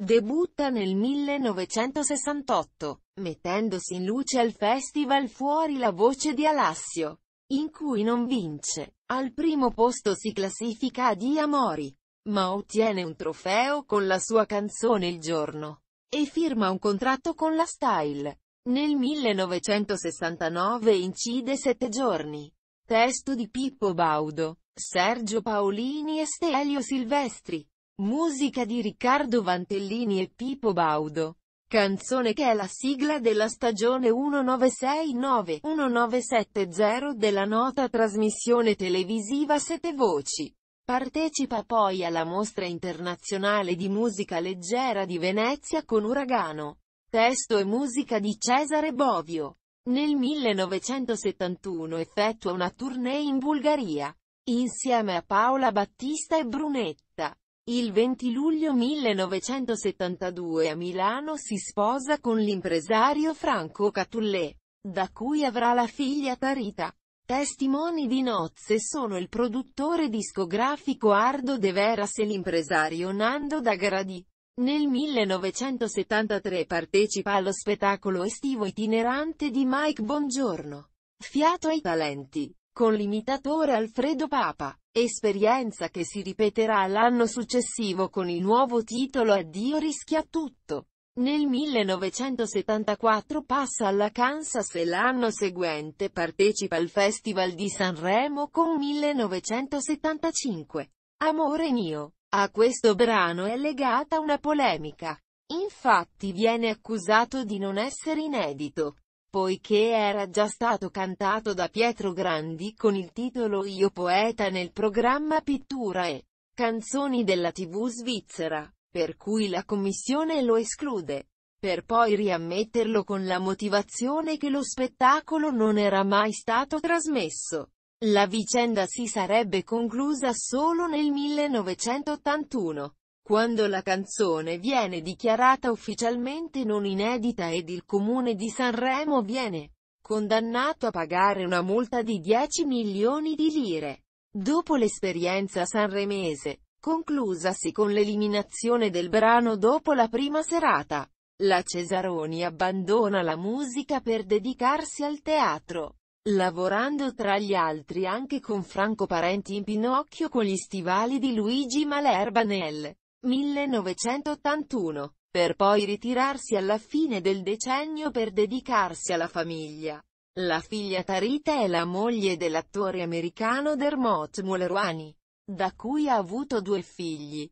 Debutta nel 1968, mettendosi in luce al festival Fuori la voce di Alassio, in cui non vince. Al primo posto si classifica Di Amori, ma ottiene un trofeo con la sua canzone Il giorno e firma un contratto con la Style. Nel 1969 incide Sette giorni. Testo di Pippo Baudo, Sergio Paolini e Stelio Silvestri. Musica di Riccardo Vantellini e Pippo Baudo. Canzone che è la sigla della stagione 1969-1970 della nota trasmissione televisiva Sette Voci. Partecipa poi alla Mostra Internazionale di Musica Leggera di Venezia con Uragano. Testo e musica di Cesare Bovio. Nel 1971 effettua una tournée in Bulgaria, insieme a Paola Battista e Brunetta. Il 20 luglio 1972 a Milano si sposa con l'impresario Franco Catullè, da cui avrà la figlia Tarita. Testimoni di nozze sono il produttore discografico Ardo De Veras e l'impresario Nando Dagradi. Nel 1973 partecipa allo spettacolo estivo itinerante di Mike Bongiorno, Fiato ai talenti, con l'imitatore Alfredo Papa. Esperienza che si ripeterà l'anno successivo con il nuovo titolo Addio rischia tutto. Nel 1974 passa alla Kansas e l'anno seguente partecipa al Festival di Sanremo con 1975. Amore mio. A questo brano è legata una polemica. Infatti viene accusato di non essere inedito poiché era già stato cantato da Pietro Grandi con il titolo Io poeta nel programma Pittura e Canzoni della TV svizzera, per cui la commissione lo esclude, per poi riammetterlo con la motivazione che lo spettacolo non era mai stato trasmesso. La vicenda si sarebbe conclusa solo nel 1981 quando la canzone viene dichiarata ufficialmente non inedita ed il comune di Sanremo viene condannato a pagare una multa di 10 milioni di lire. Dopo l'esperienza sanremese, conclusasi con l'eliminazione del brano dopo la prima serata, la Cesaroni abbandona la musica per dedicarsi al teatro lavorando tra gli altri anche con Franco Parenti in Pinocchio con gli stivali di Luigi Malerba nel 1981, per poi ritirarsi alla fine del decennio per dedicarsi alla famiglia. La figlia Tarita è la moglie dell'attore americano Dermot Mulroney, da cui ha avuto due figli.